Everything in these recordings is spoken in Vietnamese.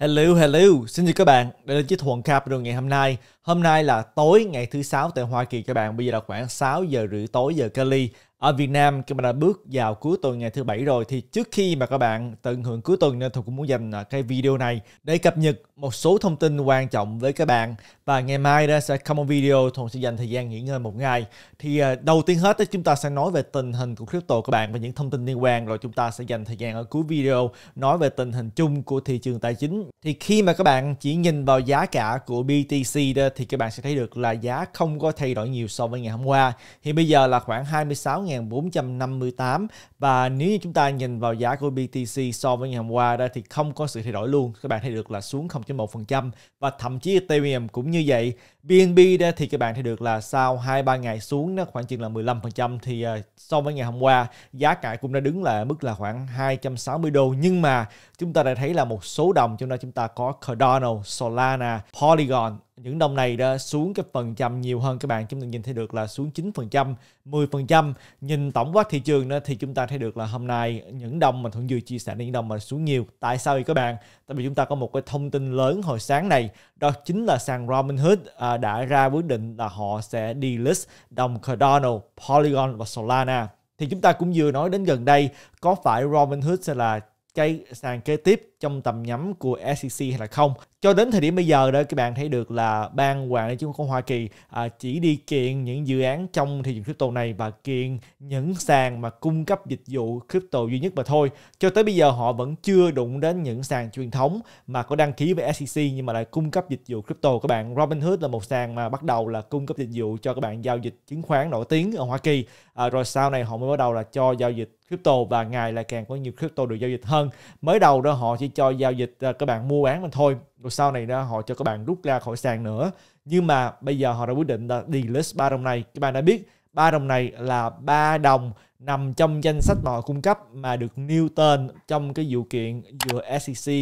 Hello, hello, xin chào các bạn, đây là Chích Thuận Capital ngày hôm nay Hôm nay là tối ngày thứ sáu tại Hoa Kỳ các bạn, bây giờ là khoảng 6 giờ rưỡi tối giờ Cali ở Việt Nam khi mà đã bước vào cuối tuần ngày thứ bảy rồi thì trước khi mà các bạn tận hưởng cuối tuần nên tôi cũng muốn dành à, cái video này để cập nhật một số thông tin quan trọng với các bạn và ngày mai đó sẽ không một video tôi sẽ dành thời gian nghỉ ngơi một ngày thì à, đầu tiên hết chúng ta sẽ nói về tình hình của crypto các bạn và những thông tin liên quan rồi chúng ta sẽ dành thời gian ở cuối video nói về tình hình chung của thị trường tài chính thì khi mà các bạn chỉ nhìn vào giá cả của BTC đó thì các bạn sẽ thấy được là giá không có thay đổi nhiều so với ngày hôm qua hiện bây giờ là khoảng 26 16.458 và nếu như chúng ta nhìn vào giá của BTC so với ngày hôm qua đó thì không có sự thay đổi luôn các bạn thấy được là xuống 0.1% và thậm chí Ethereum cũng như vậy BNB đó thì các bạn thấy được là sau 2-3 ngày xuống nó khoảng chừng là 15% thì ờ, so với ngày hôm qua giá cả cũng đã đứng là mức là khoảng 260 đô nhưng mà chúng ta đã thấy là một số đồng trong đó chúng ta có Cardano, Solana, Polygon những đồng này đã xuống cái phần trăm nhiều hơn các bạn chúng ta nhìn thấy được là xuống 9%, 10%. Nhìn tổng quát thị trường đó thì chúng ta thấy được là hôm nay những đồng mà Thuận Dư chia sẻ những đồng mà xuống nhiều. Tại sao vậy các bạn? Tại vì chúng ta có một cái thông tin lớn hồi sáng này, đó chính là sàn Robinhood à, đã ra quyết định là họ sẽ delist đồng Cardano, Polygon và Solana. Thì chúng ta cũng vừa nói đến gần đây có phải Robinhood sẽ là cái sàn kế tiếp trong tầm nhắm của SEC hay là không. Cho đến thời điểm bây giờ đó các bạn thấy được là ban quản lý chứng khoán Hoa Kỳ à, chỉ đi kiện những dự án trong thị trường crypto này và kiện những sàn mà cung cấp dịch vụ crypto duy nhất mà thôi. Cho tới bây giờ họ vẫn chưa đụng đến những sàn truyền thống mà có đăng ký với SEC nhưng mà lại cung cấp dịch vụ crypto các bạn. Robinhood là một sàn mà bắt đầu là cung cấp dịch vụ cho các bạn giao dịch chứng khoán nổi tiếng ở Hoa Kỳ. À, rồi sau này họ mới bắt đầu là cho giao dịch crypto và ngày lại càng có nhiều crypto được giao dịch hơn mới đầu đó họ chỉ cho giao dịch à, các bạn mua bán mà thôi rồi sau này đó họ cho các bạn rút ra khỏi sàn nữa nhưng mà bây giờ họ đã quyết định đi list ba đồng này các bạn đã biết ba đồng này là ba đồng nằm trong danh sách mà họ cung cấp mà được nêu tên trong cái vụ kiện giữa SEC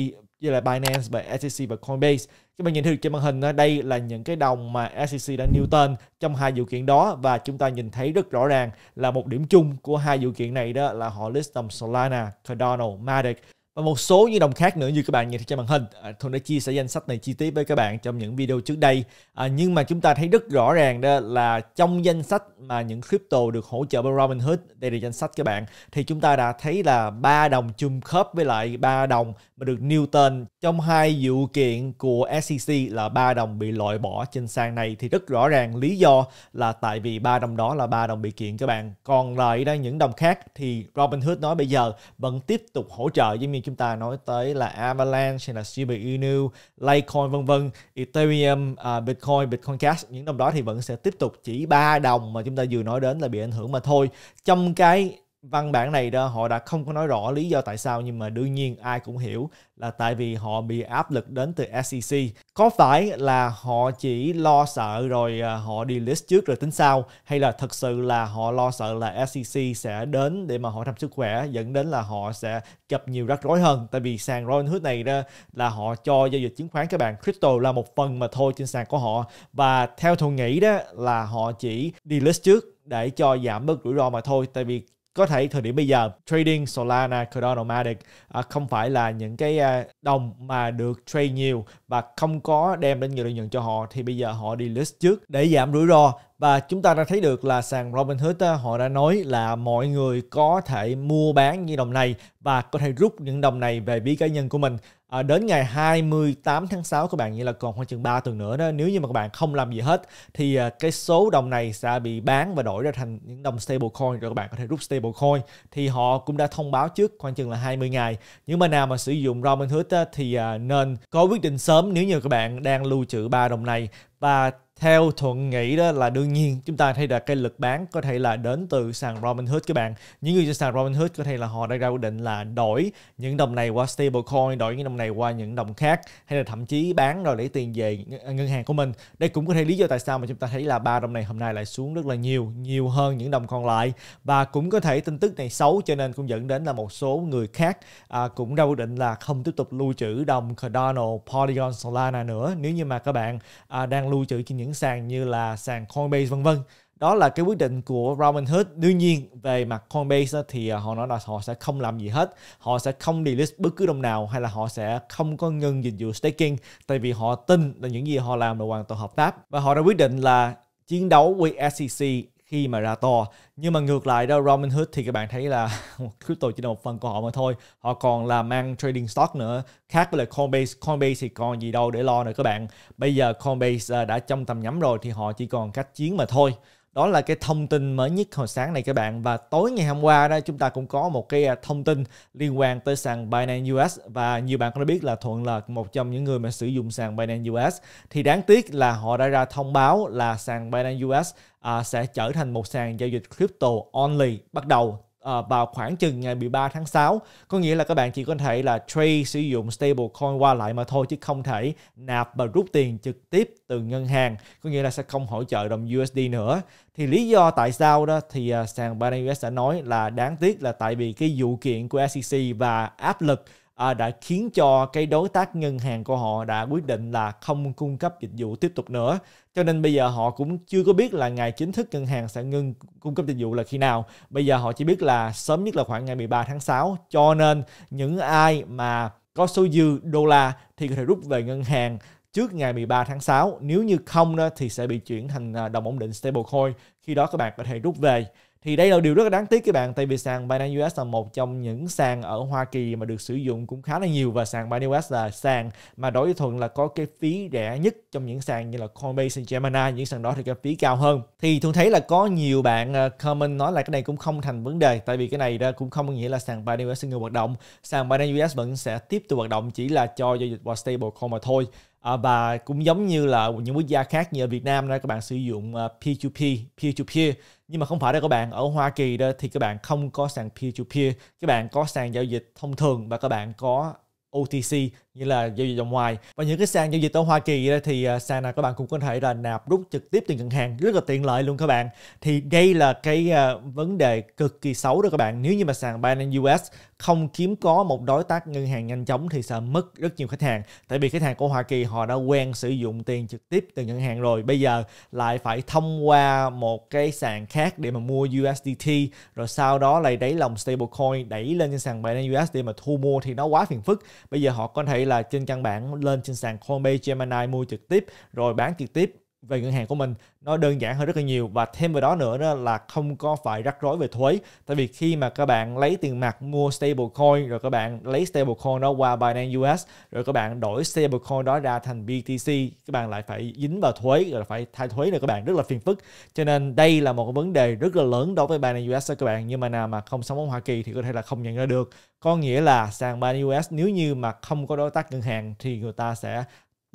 như là Binance và SEC và Coinbase. Các bạn nhìn thấy được trên màn hình đây là những cái đồng mà SEC đã nêu tên trong hai vụ kiện đó và chúng ta nhìn thấy rất rõ ràng là một điểm chung của hai vụ kiện này đó là họ list đồng Solana, Cardano, Matic và một số những đồng khác nữa như các bạn nhìn thấy trên màn hình. À, đã chia sẻ danh sách này chi tiết với các bạn trong những video trước đây. À, nhưng mà chúng ta thấy rất rõ ràng đó là trong danh sách mà những crypto được hỗ trợ bởi Robinhood, đây là danh sách các bạn, thì chúng ta đã thấy là ba đồng chung khớp với lại ba đồng mà được nêu tên trong hai vụ kiện của SEC là ba đồng bị loại bỏ trên sàn này thì rất rõ ràng lý do là tại vì ba đồng đó là ba đồng bị kiện các bạn. Còn lại đó những đồng khác thì Robinhood nói bây giờ vẫn tiếp tục hỗ trợ giống như chúng ta nói tới là Avalanche hay là Shiba Inu, Litecoin vân vân, Ethereum, uh, Bitcoin, Bitcoin Cash những đồng đó thì vẫn sẽ tiếp tục chỉ ba đồng mà chúng ta vừa nói đến là bị ảnh hưởng mà thôi. Trong cái văn bản này đó họ đã không có nói rõ lý do tại sao nhưng mà đương nhiên ai cũng hiểu là tại vì họ bị áp lực đến từ SEC. Có phải là họ chỉ lo sợ rồi à, họ đi list trước rồi tính sau hay là thật sự là họ lo sợ là SEC sẽ đến để mà họ thăm sức khỏe dẫn đến là họ sẽ gặp nhiều rắc rối hơn tại vì sàn Robinhood này đó là họ cho giao dịch chứng khoán các bạn crypto là một phần mà thôi trên sàn của họ và theo tôi nghĩ đó là họ chỉ đi list trước để cho giảm bớt rủi ro mà thôi tại vì có thể thời điểm bây giờ trading Solana, Cardano, Matic à, không phải là những cái à, đồng mà được trade nhiều và không có đem đến nhiều lợi nhuận cho họ thì bây giờ họ đi list trước để giảm rủi ro và chúng ta đã thấy được là sàn Robinhood họ đã nói là mọi người có thể mua bán những đồng này và có thể rút những đồng này về ví cá nhân của mình à, đến ngày 28 tháng 6 các bạn nghĩa là còn khoảng chừng 3 tuần nữa đó nếu như mà các bạn không làm gì hết thì à, cái số đồng này sẽ bị bán và đổi ra thành những đồng stablecoin rồi các bạn có thể rút stablecoin thì họ cũng đã thông báo trước khoảng chừng là 20 ngày nhưng mà nào mà sử dụng Robinhood thì à, nên có quyết định sớm nếu như các bạn đang lưu trữ ba đồng này và theo thuận nghĩ đó là đương nhiên chúng ta thấy là cái lực bán có thể là đến từ sàn Robinhood các bạn những người trên sàn Robinhood có thể là họ đã ra quyết định là đổi những đồng này qua stablecoin đổi những đồng này qua những đồng khác hay là thậm chí bán rồi lấy tiền về ngân hàng của mình đây cũng có thể lý do tại sao mà chúng ta thấy là ba đồng này hôm nay lại xuống rất là nhiều nhiều hơn những đồng còn lại và cũng có thể tin tức này xấu cho nên cũng dẫn đến là một số người khác à, cũng ra quyết định là không tiếp tục lưu trữ đồng Cardano, Polygon, Solana nữa nếu như mà các bạn à, đang lưu trữ trên những những sàn như là sàn Coinbase vân vân đó là cái quyết định của Robinhood đương nhiên về mặt Coinbase thì à, họ nói là họ sẽ không làm gì hết họ sẽ không delist bất cứ đồng nào hay là họ sẽ không có ngừng dịch vụ staking tại vì họ tin là những gì họ làm là hoàn toàn hợp pháp và họ đã quyết định là chiến đấu với SEC khi mà ra to nhưng mà ngược lại đâu Robinhood thì các bạn thấy là crypto chỉ là một phần của họ mà thôi họ còn làm mang trading stock nữa khác với lại Coinbase Coinbase thì còn gì đâu để lo nữa các bạn bây giờ Coinbase à, đã trong tầm nhắm rồi thì họ chỉ còn cách chiến mà thôi đó là cái thông tin mới nhất hồi sáng này các bạn và tối ngày hôm qua đó chúng ta cũng có một cái à, thông tin liên quan tới sàn Binance US và nhiều bạn cũng đã biết là Thuận là một trong những người mà sử dụng sàn Binance US thì đáng tiếc là họ đã ra thông báo là sàn Binance US à, sẽ trở thành một sàn giao dịch crypto only bắt đầu Ờ, vào khoảng chừng ngày 13 tháng 6. Có nghĩa là các bạn chỉ có thể là trade sử dụng stablecoin qua lại mà thôi chứ không thể nạp và rút tiền trực tiếp từ ngân hàng. Có nghĩa là sẽ không hỗ trợ đồng USD nữa. Thì lý do tại sao đó thì ờ, sàn Binance US đã nói là đáng tiếc là tại vì cái vụ kiện của SEC và áp lực à, đã khiến cho cái đối tác ngân hàng của họ đã quyết định là không cung cấp dịch vụ tiếp tục nữa. Cho nên bây giờ họ cũng chưa có biết là ngày chính thức ngân hàng sẽ ngưng cung cấp dịch vụ là khi nào. Bây giờ họ chỉ biết là sớm nhất là khoảng ngày 13 tháng 6. Cho nên những ai mà có số dư đô la thì có thể rút về ngân hàng trước ngày 13 tháng 6. Nếu như không đó thì sẽ bị chuyển thành à, đồng ổn định stablecoin. Khi đó các bạn có thể rút về thì đây là điều rất là đáng tiếc các bạn tại vì sàn Binance US là một trong những sàn ở Hoa Kỳ mà được sử dụng cũng khá là nhiều và sàn Binance US là sàn mà đối với thuận là có cái phí rẻ nhất trong những sàn như là Coinbase, Gemini những sàn đó thì cái phí cao hơn thì thường thấy là có nhiều bạn ờ, comment nói là cái này cũng không thành vấn đề tại vì cái này đó cũng không có nghĩa là sàn Binance US ngừng hoạt động sàn Binance US vẫn sẽ tiếp tục hoạt động chỉ là cho giao dịch qua stablecoin mà thôi à, và cũng giống như là những quốc gia khác như ở Việt Nam đó các bạn sử dụng P2P, à, P2P nhưng mà không phải đâu các bạn ở Hoa Kỳ đó thì các bạn không có sàn P2P các bạn có sàn giao dịch thông thường và các bạn có OTC như là giao dịch dòng ngoài và những cái sàn giao dịch ở Hoa Kỳ thì à, sàn nào các bạn cũng có thể là nạp rút trực tiếp tiền ngân hàng rất là tiện lợi luôn các bạn thì đây là cái à, vấn đề cực kỳ xấu đó các bạn nếu như mà sàn Binance US không kiếm có một đối tác ngân hàng nhanh chóng thì sẽ mất rất nhiều khách hàng tại vì khách hàng của Hoa Kỳ họ đã quen sử dụng tiền trực tiếp từ ngân hàng rồi bây giờ lại phải thông qua một cái sàn khác để mà mua USDT rồi sau đó lại đẩy lòng stablecoin đẩy lên trên sàn Binance US để mà thu mua thì nó quá phiền phức bây giờ họ có thể là trên căn bản lên trên sàn Coinbase Gemini mua trực tiếp rồi bán trực tiếp về ngân hàng của mình nó đơn giản hơn rất là nhiều và thêm vào đó nữa đó là không có phải rắc rối về thuế tại vì khi mà các bạn lấy tiền mặt mua stablecoin rồi các bạn lấy stablecoin đó qua Binance US rồi các bạn đổi stablecoin đó ra thành BTC các bạn lại phải dính vào thuế rồi phải thay thuế nữa các bạn rất là phiền phức cho nên đây là một vấn đề rất là lớn đối với Binance US đó các bạn nhưng mà nào mà không sống ở Hoa Kỳ thì có thể là không nhận ra được có nghĩa là sàn Binance US nếu như mà không có đối tác ngân hàng thì người ta sẽ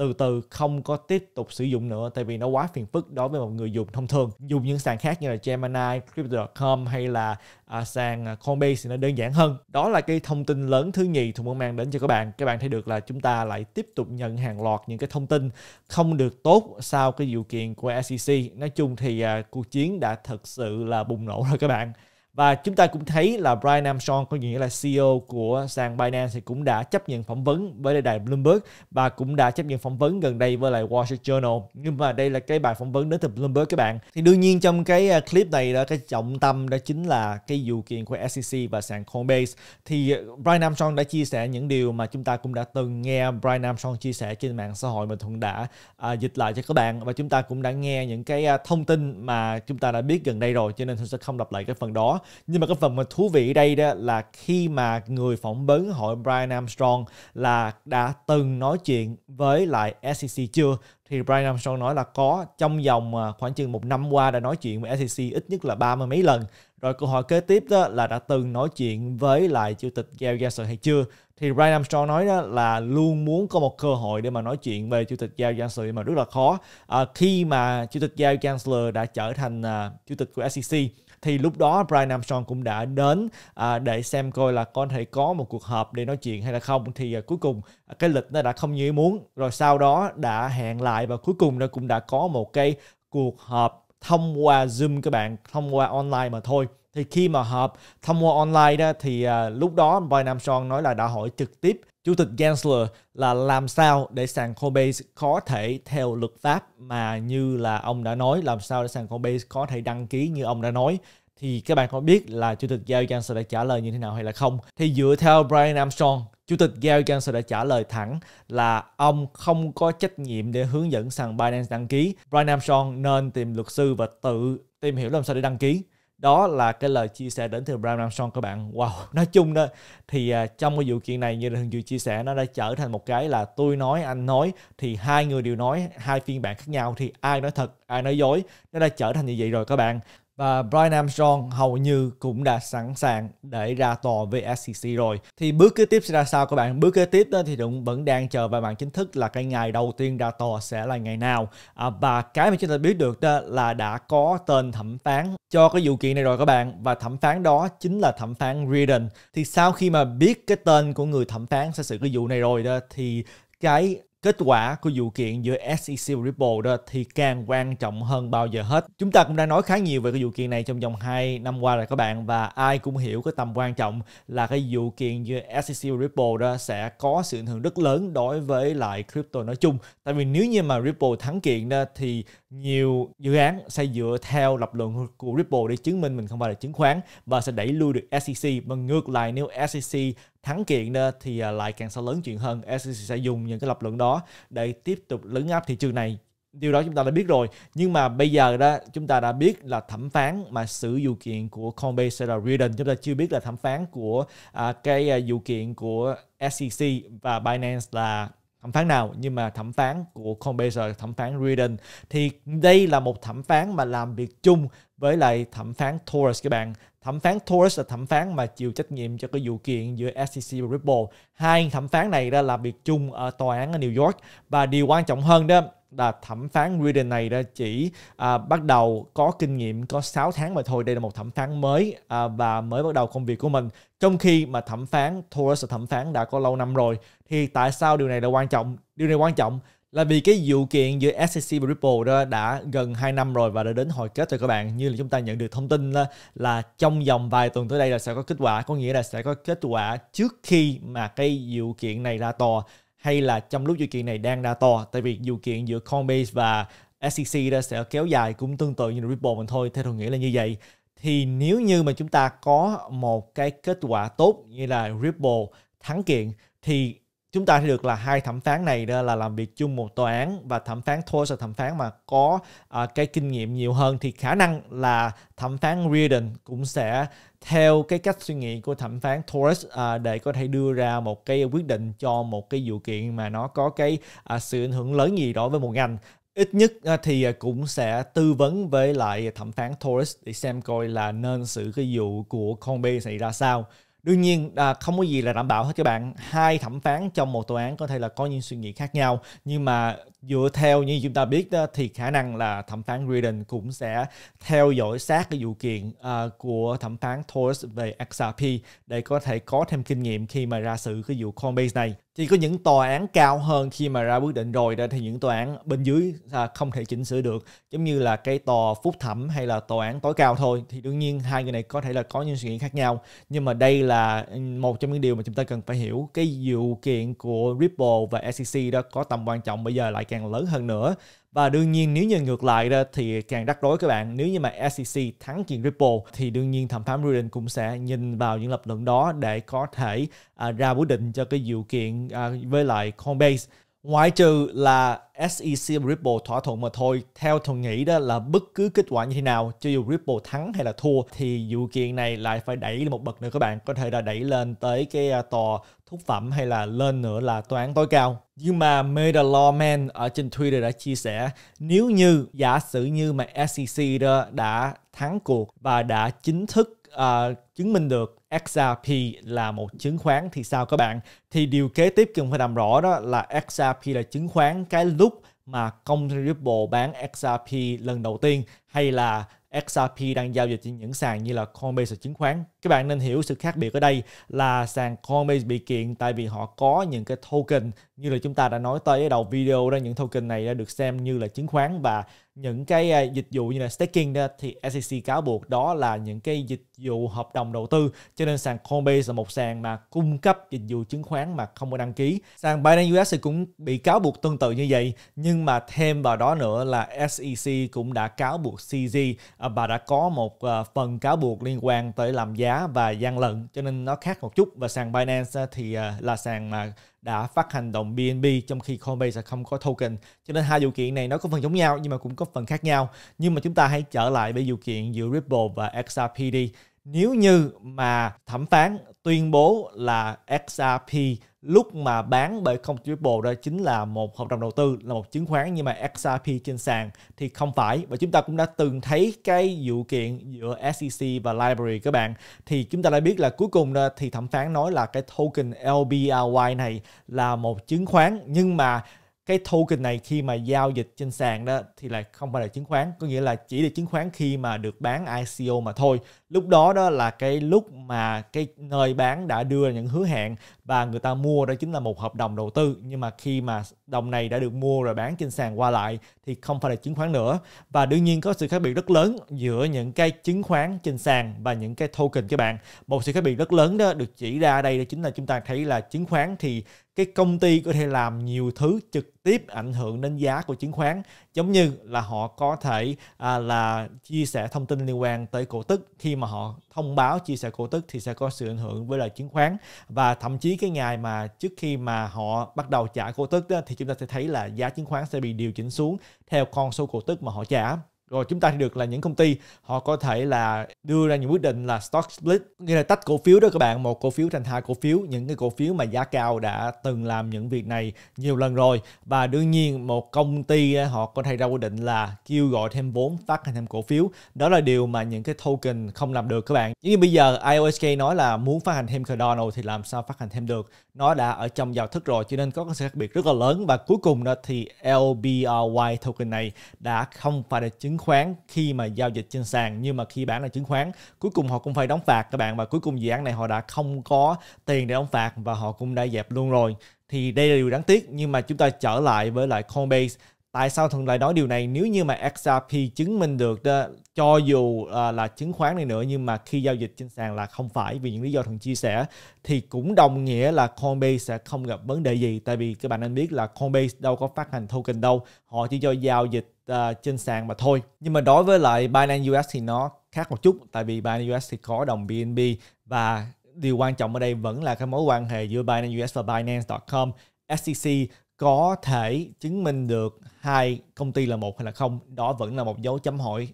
từ từ không có tiếp tục sử dụng nữa tại vì nó quá phiền phức đối với một người dùng thông thường dùng những sàn khác như là Gemini, Crypto.com hay là à, sàn à, Coinbase thì nó đơn giản hơn đó là cái thông tin lớn thứ nhì tôi muốn mang đến cho các bạn các bạn thấy được là chúng ta lại tiếp tục nhận hàng loạt những cái thông tin không được tốt sau cái vụ kiện của SEC nói chung thì à, cuộc chiến đã thực sự là bùng nổ rồi các bạn và chúng ta cũng thấy là Brian Armstrong có nghĩa là CEO của sàn Binance thì cũng đã chấp nhận phỏng vấn với đài Bloomberg và cũng đã chấp nhận phỏng vấn gần đây với lại Wall Street Journal nhưng mà đây là cái bài phỏng vấn đến từ Bloomberg các bạn thì đương nhiên trong cái à, clip này đó cái trọng tâm đó chính là cái vụ kiện của SEC và sàn Coinbase thì Brian Armstrong đã chia sẻ những điều mà chúng ta cũng đã từng nghe Brian Armstrong chia sẻ trên mạng xã hội mà Thuận đã à, dịch lại cho các bạn và chúng ta cũng đã nghe những cái à, thông tin mà chúng ta đã biết gần đây rồi cho nên tôi sẽ không lặp lại cái phần đó nhưng mà cái phần mà thú vị ở đây đó là khi mà người phỏng vấn hội Brian Armstrong là đã từng nói chuyện với lại SEC chưa thì Brian Armstrong nói là có trong vòng à, khoảng chừng một năm qua đã nói chuyện với SEC ít nhất là ba mươi mấy lần rồi câu hỏi kế tiếp đó là đã từng nói chuyện với lại chủ tịch Gary Gensler hay chưa thì Brian Armstrong nói đó là luôn muốn có một cơ hội để mà nói chuyện về chủ tịch Gary Gensler mà rất là khó à, khi mà chủ tịch Gary Gensler đã trở thành à, chủ tịch của SEC thì lúc đó Brian Armstrong cũng đã đến à, để xem coi là có thể có một cuộc họp để nói chuyện hay là không thì à, cuối cùng à, cái lịch nó đã không như ý muốn rồi sau đó đã hẹn lại và cuối cùng nó cũng đã có một cái cuộc họp thông qua Zoom các bạn thông qua online mà thôi thì khi mà họp thông qua online đó thì à, lúc đó Boy Nam nói là đã hỏi trực tiếp Chủ tịch Gensler là làm sao để sàn Coinbase có thể theo luật pháp mà như là ông đã nói, làm sao để sàn Coinbase có thể đăng ký như ông đã nói thì các bạn có biết là chủ tịch Gary Gensler đã trả lời như thế nào hay là không? Thì dựa theo Brian Armstrong, chủ tịch Gary Gensler đã trả lời thẳng là ông không có trách nhiệm để hướng dẫn sàn Binance đăng ký. Brian Armstrong nên tìm luật sư và tự tìm hiểu làm sao để đăng ký đó là cái lời chia sẻ đến từ Brian Armstrong các bạn wow nói chung đó thì à, trong cái vụ kiện này như thường vừa chia sẻ nó đã trở thành một cái là tôi nói anh nói thì hai người đều nói hai phiên bản khác nhau thì ai nói thật ai nói dối nó đã trở thành như vậy rồi các bạn và Brian Armstrong hầu như cũng đã sẵn sàng để ra tòa với SEC rồi. Thì bước kế tiếp sẽ ra sao các bạn? Bước kế tiếp đó thì cũng vẫn đang chờ vào màn chính thức là cái ngày đầu tiên ra tòa sẽ là ngày nào. À, và cái mà chúng ta biết được đó là đã có tên thẩm phán cho cái vụ kiện này rồi các bạn và thẩm phán đó chính là thẩm phán Reardon. Thì sau khi mà biết cái tên của người thẩm phán sẽ xử cái vụ này rồi đó thì cái kết quả của vụ kiện giữa SEC và Ripple đó thì càng quan trọng hơn bao giờ hết. Chúng ta cũng đã nói khá nhiều về cái vụ kiện này trong vòng 2 năm qua rồi các bạn và ai cũng hiểu cái tầm quan trọng là cái vụ kiện giữa SEC và Ripple đó sẽ có sự ảnh hưởng rất lớn đối với lại crypto nói chung. Tại vì nếu như mà Ripple thắng kiện đó thì nhiều dự án sẽ dựa theo lập luận của Ripple để chứng minh mình không phải là chứng khoán và sẽ đẩy lui được SEC và ngược lại nếu SEC thắng kiện đó thì à, lại càng sao lớn chuyện hơn SEC sẽ dùng những cái lập luận đó để tiếp tục lấn áp thị trường này điều đó chúng ta đã biết rồi nhưng mà bây giờ đó chúng ta đã biết là thẩm phán mà xử vụ kiện của Coinbase sẽ là Reardon chúng ta chưa biết là thẩm phán của à, cái à, vụ kiện của SEC và Binance là thẩm phán nào nhưng mà thẩm phán của Coinbase là thẩm phán Reardon thì đây là một thẩm phán mà làm việc chung với lại thẩm phán Taurus các bạn Thẩm phán Torres là thẩm phán mà chịu trách nhiệm cho cái vụ kiện giữa SEC và Ripple. Hai thẩm phán này đã làm việc chung ở tòa án ở New York và điều quan trọng hơn đó là thẩm phán Reardon này đã chỉ à, bắt đầu có kinh nghiệm có 6 tháng mà thôi đây là một thẩm phán mới à, và mới bắt đầu công việc của mình trong khi mà thẩm phán Torres là thẩm phán đã có lâu năm rồi thì tại sao điều này là quan trọng điều này quan trọng là vì cái vụ kiện giữa SEC và Ripple đó đã gần 2 năm rồi và đã đến hồi kết rồi các bạn như là chúng ta nhận được thông tin là, là trong vòng vài tuần tới đây là sẽ có kết quả có nghĩa là sẽ có kết quả trước khi mà cái vụ kiện này ra tòa hay là trong lúc vụ kiện này đang ra tòa tại vì vụ kiện giữa Coinbase và SEC đó sẽ kéo dài cũng tương tự như Ripple mình thôi theo tôi nghĩ là như vậy thì nếu như mà chúng ta có một cái kết quả tốt như là Ripple thắng kiện thì chúng ta thấy được là hai thẩm phán này đó là làm việc chung một tòa án và thẩm phán thôi là thẩm phán mà có à, cái kinh nghiệm nhiều hơn thì khả năng là thẩm phán Reardon cũng sẽ theo cái cách suy nghĩ của thẩm phán Torres à, để có thể đưa ra một cái quyết định cho một cái vụ kiện mà nó có cái à, sự ảnh hưởng lớn gì đó với một ngành ít nhất à, thì à, cũng sẽ tư vấn với lại thẩm phán Torres để xem coi là nên xử cái vụ của Combe xảy ra sao đương nhiên à, không có gì là đảm bảo hết các bạn hai thẩm phán trong một tòa án có thể là có những suy nghĩ khác nhau nhưng mà dựa theo như chúng ta biết đó, thì khả năng là thẩm phán Reardon cũng sẽ theo dõi sát cái vụ kiện uh, của thẩm phán Torres về XRP để có thể có thêm kinh nghiệm khi mà ra xử cái vụ Coinbase này thì có những tòa án cao hơn khi mà ra quyết định rồi thì những tòa án bên dưới à, không thể chỉnh sửa được giống như là cái tòa phúc thẩm hay là tòa án tối cao thôi thì đương nhiên hai người này có thể là có những suy nghĩ khác nhau nhưng mà đây là ừ, một trong những điều mà chúng ta cần phải hiểu cái vụ kiện của Ripple và SEC đó có tầm quan trọng bây giờ lại càng lớn hơn nữa và đương nhiên nếu như ngược lại ra thì càng rắc rối các bạn, nếu như mà SEC thắng kiện Ripple thì đương nhiên thẩm phán Rudin cũng sẽ nhìn vào những lập luận đó để có thể à, ra quyết định cho cái vụ kiện à, với lại Coinbase ngoại trừ là SEC và Ripple thỏa thuận mà thôi. Theo tôi nghĩ đó là bất cứ kết quả như thế nào, cho dù Ripple thắng hay là thua thì vụ kiện này lại phải đẩy lên một bậc nữa các bạn. Có thể là đẩy lên tới cái à, tòa thúc phẩm hay là lên nữa là tòa án tối cao. Nhưng mà Meta Lawman ở trên Twitter đã chia sẻ nếu như giả sử như mà SEC đó đã thắng cuộc và đã chính thức uh, chứng minh được XRP là một chứng khoán thì sao các bạn? Thì điều kế tiếp cần phải làm rõ đó là XRP là chứng khoán cái lúc mà công ty Ripple bán XRP lần đầu tiên hay là XRP đang giao dịch trên những sàn như là Coinbase chứng khoán. Các bạn nên hiểu sự khác biệt ở đây là sàn Coinbase bị kiện tại vì họ có những cái token như là chúng ta đã nói tới ở đầu video đó những token này đã được xem như là chứng khoán và những cái à, dịch vụ như là staking đó, thì SEC cáo buộc đó là những cái dịch vụ hợp đồng đầu tư cho nên sàn Coinbase là một sàn mà cung cấp dịch vụ chứng khoán mà không có đăng ký sàn Binance US thì cũng bị cáo buộc tương tự như vậy nhưng mà thêm vào đó nữa là SEC cũng đã cáo buộc CZ à, và đã có một à, phần cáo buộc liên quan tới làm giá và gian lận cho nên nó khác một chút và sàn Binance thì là sàn mà đã phát hành đồng BNB trong khi Coinbase sẽ không có token. Cho nên hai vụ kiện này nó có phần giống nhau nhưng mà cũng có phần khác nhau. Nhưng mà chúng ta hãy trở lại với vụ kiện giữa Ripple và XRP đi. Nếu như mà thẩm phán tuyên bố là XRP lúc mà bán bởi không triple đó chính là một hợp đồng đầu tư là một chứng khoán nhưng mà XRP trên sàn thì không phải và chúng ta cũng đã từng thấy cái vụ kiện giữa SEC và Library các bạn thì chúng ta đã biết là cuối cùng đó, thì thẩm phán nói là cái token LBRY này là một chứng khoán nhưng mà cái token này khi mà giao dịch trên sàn đó thì lại không phải là chứng khoán có nghĩa là chỉ là chứng khoán khi mà được bán ICO mà thôi lúc đó đó là cái lúc mà cái nơi bán đã đưa những hứa hẹn và người ta mua đó chính là một hợp đồng đầu tư nhưng mà khi mà đồng này đã được mua rồi bán trên sàn qua lại thì không phải là chứng khoán nữa và đương nhiên có sự khác biệt rất lớn giữa những cái chứng khoán trên sàn và những cái token các bạn một sự khác biệt rất lớn đó được chỉ ra đây đó chính là chúng ta thấy là chứng khoán thì cái công ty có thể làm nhiều thứ trực tiếp ảnh hưởng đến giá của chứng khoán giống như là họ có thể à, là chia sẻ thông tin liên quan tới cổ tức khi mà họ thông báo chia sẻ cổ tức thì sẽ có sự ảnh hưởng với lại chứng khoán và thậm chí cái ngày mà trước khi mà họ bắt đầu trả cổ tức đó, thì chúng ta sẽ thấy là giá chứng khoán sẽ bị điều chỉnh xuống theo con số cổ tức mà họ trả rồi chúng ta thì được là những công ty họ có thể là đưa ra những quyết định là stock split nghĩa là tách cổ phiếu đó các bạn một cổ phiếu thành hai cổ phiếu những cái cổ phiếu mà giá cao đã từng làm những việc này nhiều lần rồi và đương nhiên một công ty họ có thể ra quyết định là kêu gọi thêm vốn phát hành thêm cổ phiếu đó là điều mà những cái token không làm được các bạn như bây giờ IOSK nói là muốn phát hành thêm Cardano thì làm sao phát hành thêm được nó đã ở trong giao thức rồi cho nên có sự khác biệt rất là lớn và cuối cùng đó thì LBRY token này đã không phải là chứng khoán khi mà giao dịch trên sàn nhưng mà khi bán là chứng khoán cuối cùng họ cũng phải đóng phạt các bạn và cuối cùng dự án này họ đã không có tiền để đóng phạt và họ cũng đã dẹp luôn rồi thì đây là điều đáng tiếc nhưng mà chúng ta trở lại với lại Coinbase tại sao thường lại nói điều này nếu như mà XRP chứng minh được đó, cho dù à, là chứng khoán này nữa nhưng mà khi giao dịch trên sàn là không phải vì những lý do thường chia sẻ thì cũng đồng nghĩa là Coinbase sẽ không gặp vấn đề gì tại vì các bạn nên biết là Coinbase đâu có phát hành token đâu họ chỉ cho giao dịch à, trên sàn mà thôi nhưng mà đối với lại Binance US thì nó khác một chút tại vì Binance US thì có đồng BNB và điều quan trọng ở đây vẫn là cái mối quan hệ giữa Binance US và Binance.com SEC có thể chứng minh được hai công ty là một hay là không đó vẫn là một dấu chấm hỏi